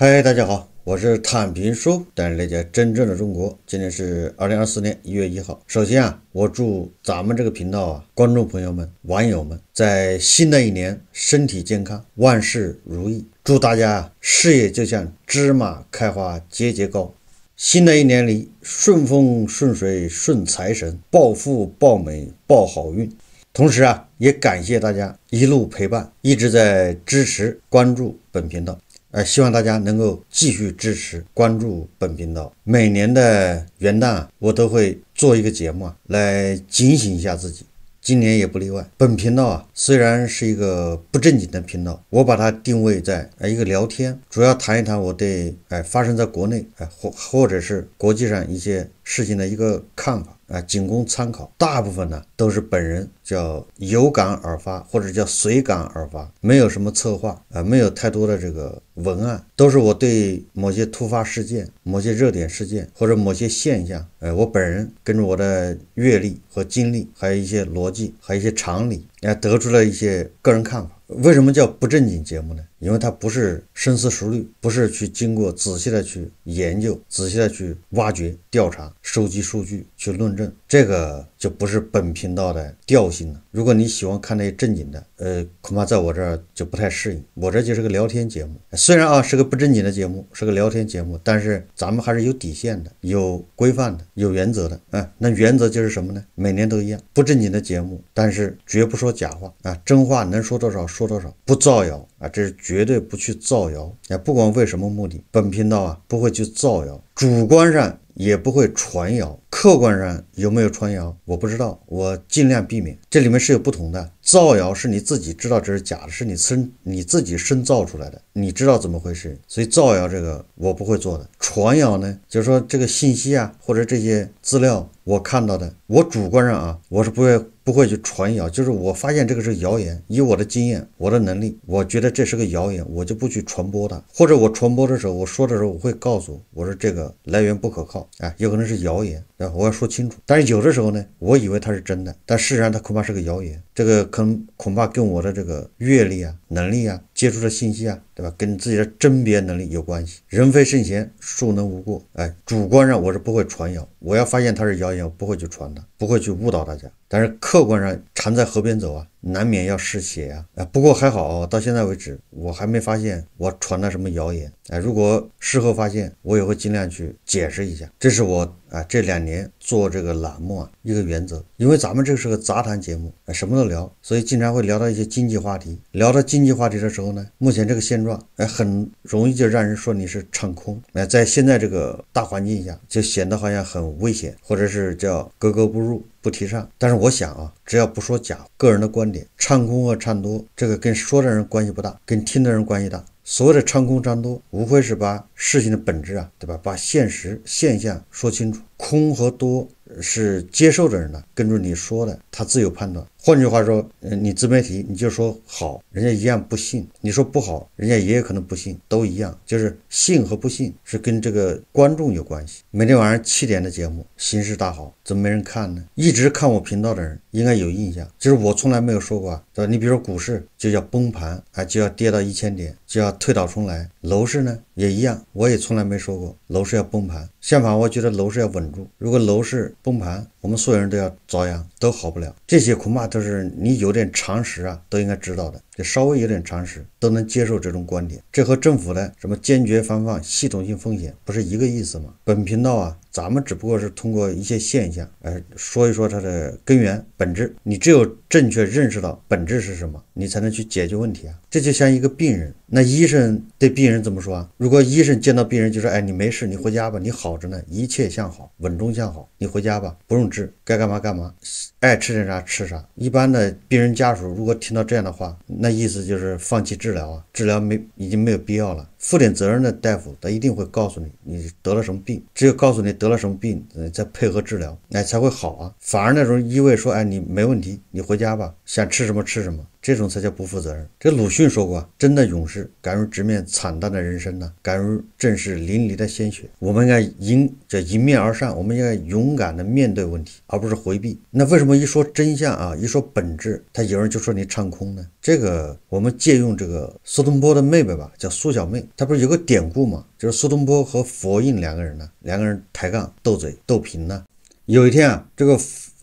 嗨，大家好，我是坦平叔，带你了解真正的中国。今天是二零二四年一月一号。首先啊，我祝咱们这个频道啊，观众朋友们、网友们，在新的一年身体健康，万事如意。祝大家事业就像芝麻开花节节高，新的一年里顺风顺水顺财神，暴富暴美暴好运。同时啊，也感谢大家一路陪伴，一直在支持关注本频道。哎，希望大家能够继续支持、关注本频道。每年的元旦，我都会做一个节目啊，来警醒一下自己。今年也不例外。本频道啊，虽然是一个不正经的频道，我把它定位在呃一个聊天，主要谈一谈我对哎发生在国内哎或或者是国际上一些事情的一个看法。啊，仅供参考。大部分呢都是本人叫有感而发，或者叫随感而发，没有什么策划啊，没有太多的这个文案，都是我对某些突发事件、某些热点事件或者某些现象，呃，我本人根据我的阅历和经历，还有一些逻辑，还有一些常理，啊，得出了一些个人看法。为什么叫不正经节目呢？因为他不是深思熟虑，不是去经过仔细的去研究、仔细的去挖掘、调查、收集数据去论证，这个就不是本频道的调性了。如果你喜欢看那些正经的，呃，恐怕在我这儿就不太适应。我这就是个聊天节目，虽然啊是个不正经的节目，是个聊天节目，但是咱们还是有底线的、有规范的、有原则的。嗯，那原则就是什么呢？每年都一样，不正经的节目，但是绝不说假话啊，真话能说多少说多少，不造谣。啊，这是绝对不去造谣，也不管为什么目的。本频道啊，不会去造谣，主观上也不会传谣。客观上有没有传谣，我不知道，我尽量避免。这里面是有不同的。造谣是你自己知道这是假的，是你身你自己深造出来的，你知道怎么回事？所以造谣这个我不会做的。传谣呢，就是说这个信息啊或者这些资料我看到的，我主观上啊我是不会不会去传谣，就是我发现这个是谣言，以我的经验我的能力，我觉得这是个谣言，我就不去传播它。或者我传播的时候，我说的时候我会告诉我说这个来源不可靠啊，有可能是谣言对我要说清楚。但是有的时候呢，我以为它是真的，但事实上它恐怕是个谣言。这个可能恐怕跟我的这个阅历啊、能力啊。接触的信息啊，对吧？跟自己的甄别能力有关系。人非圣贤，孰能无过？哎，主观上我是不会传谣，我要发现它是谣言，我不会去传的，不会去误导大家。但是客观上，常在河边走啊，难免要试血啊。哎，不过还好，到现在为止，我还没发现我传了什么谣言。哎，如果事后发现，我也会尽量去解释一下。这是我啊这两年做这个栏目啊一个原则。因为咱们这是个杂谈节目，哎，什么都聊，所以经常会聊到一些经济话题。聊到经济话题的时候，目前这个现状，哎，很容易就让人说你是唱空，哎，在现在这个大环境下，就显得好像很危险，或者是叫格格不入、不提倡。但是我想啊，只要不说假，个人的观点，唱空和唱多，这个跟说的人关系不大，跟听的人关系大。所谓的唱空唱多，无非是把事情的本质啊，对吧？把现实现象说清楚。空和多是接受的人呢，根据你说的，他自有判断。换句话说，嗯，你自媒体你就说好，人家一样不信；你说不好，人家也有可能不信，都一样。就是信和不信是跟这个观众有关系。每天晚上七点的节目，形势大好，怎么没人看呢？一直看我频道的人应该有印象，就是我从来没有说过，对吧？你比如说股市就要崩盘啊，就要跌到一千点，就要推倒重来；楼市呢也一样，我也从来没说过楼市要崩盘，相反，我觉得楼市要稳住。如果楼市崩盘，我们所有人都要遭殃，都好不了。这些恐怕都是你有点常识啊，都应该知道的。稍微有点常识都能接受这种观点，这和政府的什么坚决防范系统性风险不是一个意思吗？本频道啊，咱们只不过是通过一些现象，呃，说一说它的根源本质。你只有正确认识到本质是什么，你才能去解决问题啊。这就像一个病人，那医生对病人怎么说啊？如果医生见到病人就说，哎，你没事，你回家吧，你好着呢，一切向好，稳中向好，你回家吧，不用治，该干嘛干嘛，爱吃点啥吃啥。一般的病人家属如果听到这样的话，那。那意思就是放弃治疗治疗没已经没有必要了。负点责任的大夫，他一定会告诉你你得了什么病。只有告诉你得了什么病，你再配合治疗，哎，才会好啊。反而那种一味说哎你没问题，你回家吧，想吃什么吃什么，这种才叫不负责任。这鲁迅说过，真的勇士敢于直面惨淡的人生呐，敢于正视淋漓的鲜血。我们应该迎就迎面而上，我们应该勇敢的面对问题，而不是回避。那为什么一说真相啊，一说本质，他有人就说你唱空呢？这个我们借用这个苏东坡的妹妹吧，叫苏小妹。他不是有个典故嘛，就是苏东坡和佛印两个人呢，两个人抬杠斗嘴斗贫呢。有一天啊，这个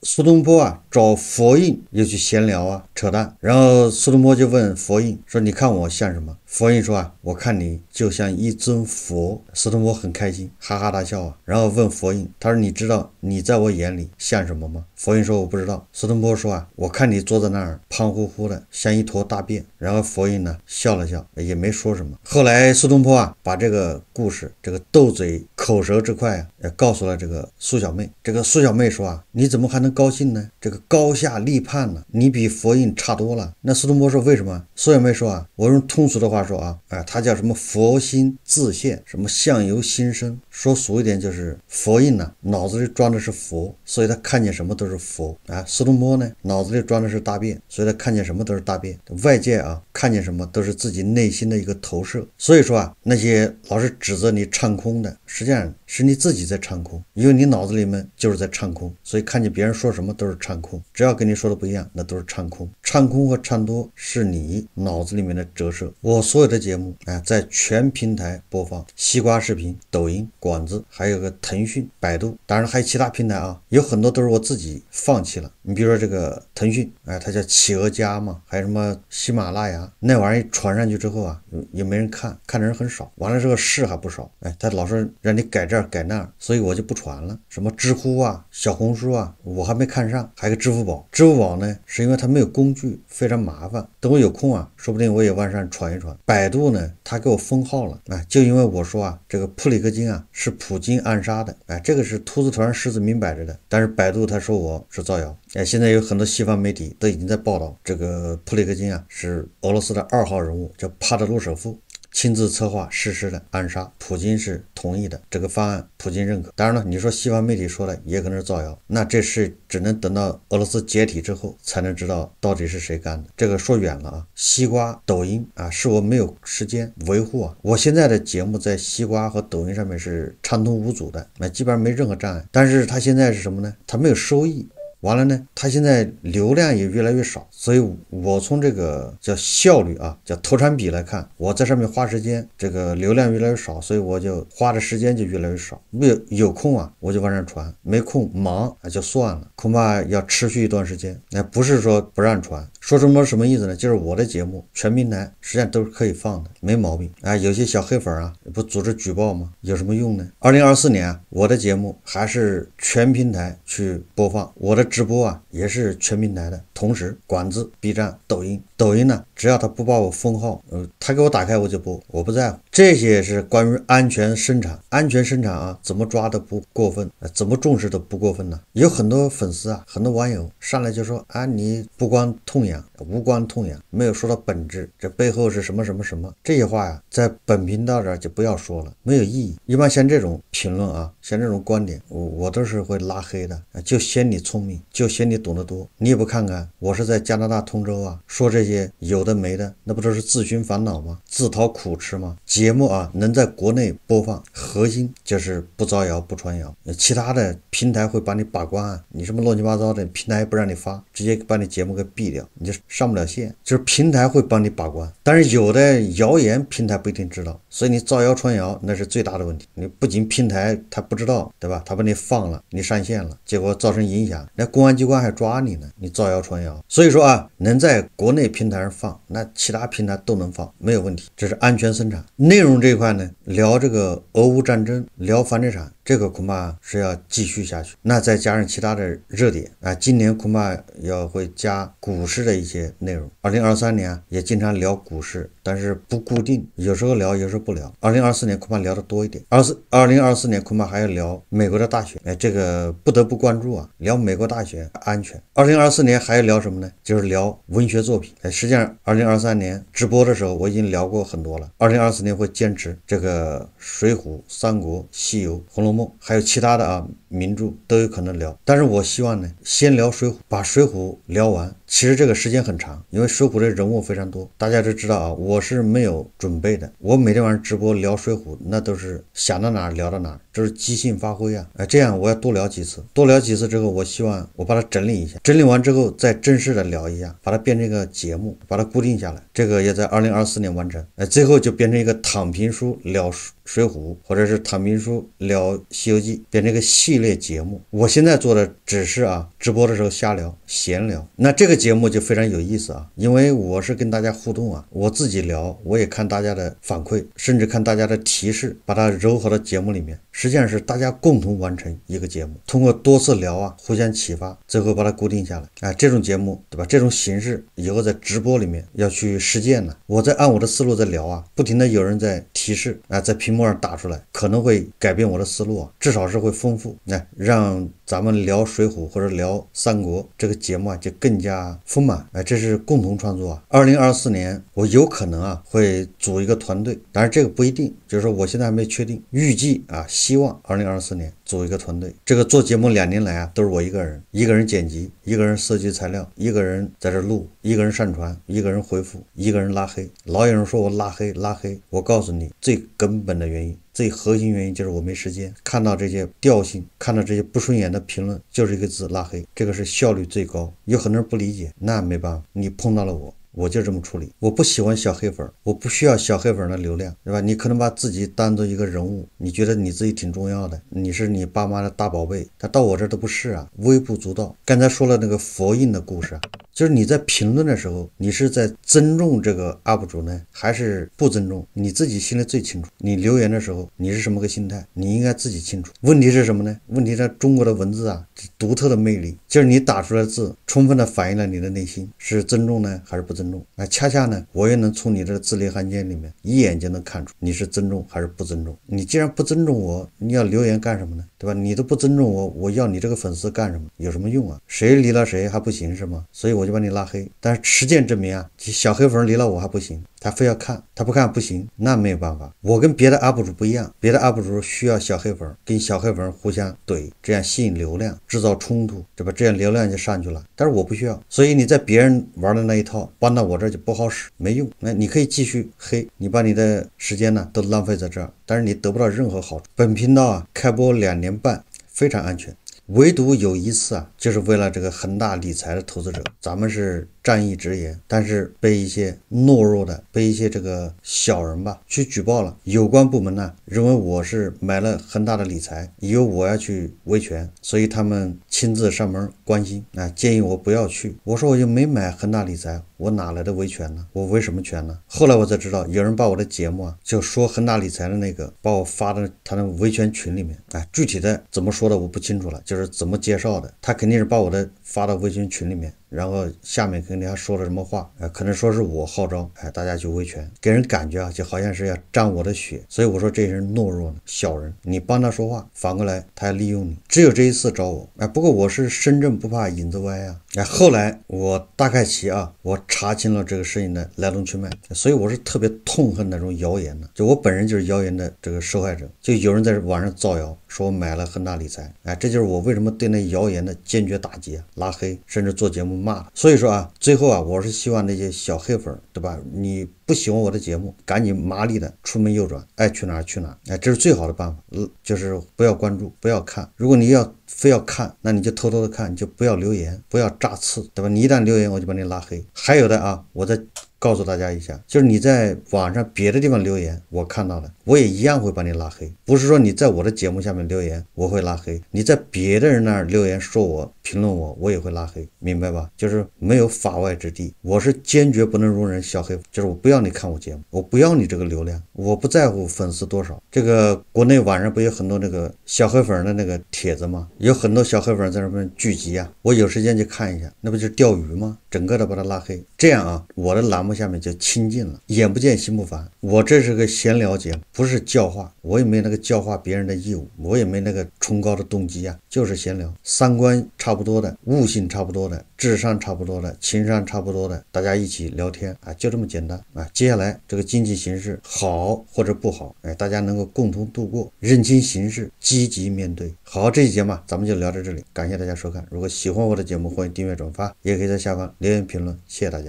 苏东坡啊找佛印又去闲聊啊扯淡，然后苏东坡就问佛印说：“你看我像什么？”佛印说啊，我看你就像一尊佛。斯东波很开心，哈哈大笑啊。然后问佛印，他说：“你知道你在我眼里像什么吗？”佛印说：“我不知道。”苏东坡说啊，我看你坐在那儿胖乎乎的，像一坨大便。然后佛印呢笑了笑，也没说什么。后来苏东坡啊把这个故事，这个斗嘴口舌之快，啊，也告诉了这个苏小妹。这个苏小妹说啊，你怎么还能高兴呢？这个高下立判了，你比佛印差多了。那苏东坡说为什么？苏小妹说啊，我用通俗的话。说啊，哎，他叫什么？佛心自现，什么相由心生。说俗一点就是佛印呢，脑子里装的是佛，所以他看见什么都是佛啊。苏东坡呢，脑子里装的是大便，所以他看见什么都是大便。外界啊，看见什么都是自己内心的一个投射。所以说啊，那些老是指责你唱空的，实际上是你自己在唱空，因为你脑子里面就是在唱空，所以看见别人说什么都是唱空。只要跟你说的不一样，那都是唱空。唱空和唱多是你脑子里面的折射。我所有的节目啊，在全平台播放，西瓜视频、抖音。管子还有个腾讯、百度，当然还有其他平台啊，有很多都是我自己放弃了。你比如说这个腾讯，哎，它叫企鹅家嘛，还有什么喜马拉雅，那玩意传上去之后啊，也没人看，看的人很少。完了这个事还不少，哎，他老是让你改这改那，所以我就不传了。什么知乎啊、小红书啊，我还没看上。还有个支付宝，支付宝呢是因为它没有工具，非常麻烦。等我有空啊，说不定我也往上传一传。百度呢，他给我封号了，哎，就因为我说啊，这个普里克金啊。是普京暗杀的，哎，这个是兔子团狮子明摆着的。但是百度他说我是造谣，哎，现在有很多西方媒体都已经在报道这个普里克金啊，是俄罗斯的二号人物，叫帕特鲁首富。亲自策划实施的暗杀，普京是同意的，这个方案普京认可。当然了，你说西方媒体说了，也可能是造谣。那这事只能等到俄罗斯解体之后，才能知道到底是谁干的。这个说远了啊，西瓜、抖音啊，是我没有时间维护啊。我现在的节目在西瓜和抖音上面是畅通无阻的，那基本上没任何障碍。但是它现在是什么呢？它没有收益。完了呢，它现在流量也越来越少，所以我从这个叫效率啊，叫投产比来看，我在上面花时间，这个流量越来越少，所以我就花的时间就越来越少。没有有空啊，我就往上传；没空忙啊，就算了。恐怕要持续一段时间。那不是说不让传，说什么什么意思呢？就是我的节目全平台实际上都是可以放的，没毛病啊。有些小黑粉啊，不组织举报吗？有什么用呢？二零二四年啊，我的节目还是全平台去播放我的。直播啊，也是全平台的。同时，管子、B 站、抖音，抖音呢，只要他不把我封号，呃，他给我打开我就播，我不在乎。这些是关于安全生产，安全生产啊，怎么抓都不过分，怎么重视都不过分呢？有很多粉丝啊，很多网友上来就说啊，你不光痛痒。无关痛痒，没有说到本质，这背后是什么什么什么这些话呀，在本频道这儿就不要说了，没有意义。一般像这种评论啊，像这种观点，我我都是会拉黑的。就嫌你聪明，就嫌你懂得多。你也不看看，我是在加拿大通州啊，说这些有的没的，那不都是自寻烦恼吗？自讨苦吃吗？节目啊，能在国内播放，核心就是不造谣不传谣。其他的平台会把你把关，啊，你什么乱七八糟的，平台不让你发，直接把你节目给毙掉。你就。上不了线，就是平台会帮你把关，但是有的谣言平台不一定知道，所以你造谣传谣那是最大的问题。你不仅平台他不知道，对吧？他把你放了，你上线了，结果造成影响，那公安机关还抓你呢。你造谣传谣，所以说啊，能在国内平台上放，那其他平台都能放，没有问题，这是安全生产内容这一块呢。聊这个俄乌战争，聊房地产，这个恐怕是要继续下去。那再加上其他的热点啊，今年恐怕要会加股市的一些。内容，二零二三年也经常聊股市，但是不固定，有时候聊，有时候不聊。二零二四年恐怕聊的多一点。二四二零二四年恐怕还要聊美国的大选，哎，这个不得不关注啊。聊美国大学安全。二零二四年还要聊什么呢？就是聊文学作品。哎，实际上二零二三年直播的时候我已经聊过很多了。二零二四年会坚持这个《水浒》《三国》《西游》《红楼梦》，还有其他的啊。名著都有可能聊，但是我希望呢，先聊水浒，把水浒聊完。其实这个时间很长，因为水浒的人物非常多，大家都知道啊。我是没有准备的，我每天晚上直播聊水浒，那都是想到哪聊到哪，就是即兴发挥啊。哎，这样我要多聊几次，多聊几次之后，我希望我把它整理一下，整理完之后再正式的聊一下，把它变成一个节目，把它固定下来。这个要在二零二四年完成。哎，最后就变成一个躺平书聊书。水浒，或者是坦明书聊西游记，变成一个系列节目。我现在做的只是啊，直播的时候瞎聊、闲聊。那这个节目就非常有意思啊，因为我是跟大家互动啊，我自己聊，我也看大家的反馈，甚至看大家的提示，把它揉到节目里面。实际上是大家共同完成一个节目，通过多次聊啊，互相启发，最后把它固定下来。哎，这种节目对吧？这种形式以后在直播里面要去实践呢。我在按我的思路在聊啊，不停的有人在提示，啊，在屏幕上打出来，可能会改变我的思路啊，至少是会丰富，那让。咱们聊水浒或者聊三国，这个节目啊就更加丰满。哎，这是共同创作啊。二零二四年我有可能啊会组一个团队，但是这个不一定，就是说我现在还没确定。预计啊，希望二零二四年。组一个团队，这个做节目两年来啊，都是我一个人，一个人剪辑，一个人收集材料，一个人在这录，一个人上传，一个人回复，一个人拉黑。老有人说我拉黑拉黑，我告诉你，最根本的原因，最核心原因就是我没时间。看到这些调性，看到这些不顺眼的评论，就是一个字：拉黑。这个是效率最高。有很多人不理解，那没办法，你碰到了我。我就这么处理，我不喜欢小黑粉，我不需要小黑粉的流量，对吧？你可能把自己当做一个人物，你觉得你自己挺重要的，你是你爸妈的大宝贝，他到我这都不是啊，微不足道。刚才说了那个佛印的故事。就是你在评论的时候，你是在尊重这个 UP 主呢，还是不尊重？你自己心里最清楚。你留言的时候，你是什么个心态？你应该自己清楚。问题是什么呢？问题在中国的文字啊，独特的魅力，就是你打出来的字，充分的反映了你的内心，是尊重呢，还是不尊重？那恰恰呢，我也能从你的字里行间里面，一眼就能看出你是尊重还是不尊重。你既然不尊重我，你要留言干什么呢？对吧？你都不尊重我，我要你这个粉丝干什么？有什么用啊？谁离了谁还不行是吗？所以我。我就把你拉黑，但是实践证明啊，小黑粉离了我还不行，他非要看，他不看不行，那没有办法。我跟别的 UP 主不一样，别的 UP 主需要小黑粉跟小黑粉互相怼，这样吸引流量，制造冲突，对吧？这样流量就上去了。但是我不需要，所以你在别人玩的那一套搬到我这就不好使，没用。那你可以继续黑，你把你的时间呢都浪费在这儿，但是你得不到任何好处。本频道啊开播两年半，非常安全。唯独有一次啊，就是为了这个恒大理财的投资者，咱们是。仗义直言，但是被一些懦弱的、被一些这个小人吧去举报了。有关部门呢认为我是买了恒大的理财，以为我要去维权，所以他们亲自上门关心，啊，建议我不要去。我说我又没买恒大理财，我哪来的维权呢？我为什么权呢？后来我才知道，有人把我的节目啊，就说恒大理财的那个，把我发到他的维权群里面。哎，具体的怎么说的我不清楚了，就是怎么介绍的，他肯定是把我的发到维权群里面，然后下面跟。跟人家说了什么话？呃，可能说是我号召，哎，大家去维权，给人感觉啊，就好像是要沾我的血，所以我说这些人懦弱呢，小人，你帮他说话，反过来他要利用你。只有这一次找我，哎，不过我是身正不怕影子歪啊，哎，后来我大概其啊，我查清了这个事情的来龙去脉，所以我是特别痛恨那种谣言的，就我本人就是谣言的这个受害者，就有人在网上造谣。说我买了恒大理财，哎，这就是我为什么对那谣言的坚决打击、拉黑，甚至做节目骂了。所以说啊，最后啊，我是希望那些小黑粉，对吧？你。不喜欢我的节目，赶紧麻利的出门右转，爱去哪去哪，哎，这是最好的办法，就是不要关注，不要看。如果你要非要看，那你就偷偷的看，就不要留言，不要扎刺，对吧？你一旦留言，我就把你拉黑。还有的啊，我再告诉大家一下，就是你在网上别的地方留言，我看到了，我也一样会把你拉黑。不是说你在我的节目下面留言，我会拉黑，你在别的人那儿留言说我评论我，我也会拉黑，明白吧？就是没有法外之地，我是坚决不能容忍小黑，就是我不要。让你看我节目，我不要你这个流量，我不在乎粉丝多少。这个国内网上不有很多那个小黑粉的那个帖子吗？有很多小黑粉在那边聚集啊，我有时间去看一下，那不就是钓鱼吗？整个的把他拉黑，这样啊，我的栏目下面就清净了，眼不见心不烦。我这是个闲聊节目，不是教化，我也没那个教化别人的义务，我也没那个崇高的动机啊，就是闲聊，三观差不多的，悟性差不多的。智商差不多的，情商差不多的，大家一起聊天啊，就这么简单啊。接下来这个经济形势好或者不好，哎，大家能够共同度过，认清形势，积极面对。好，这期节目咱们就聊到这里，感谢大家收看。如果喜欢我的节目，欢迎订阅、转发，也可以在下方留言评论。谢谢大家。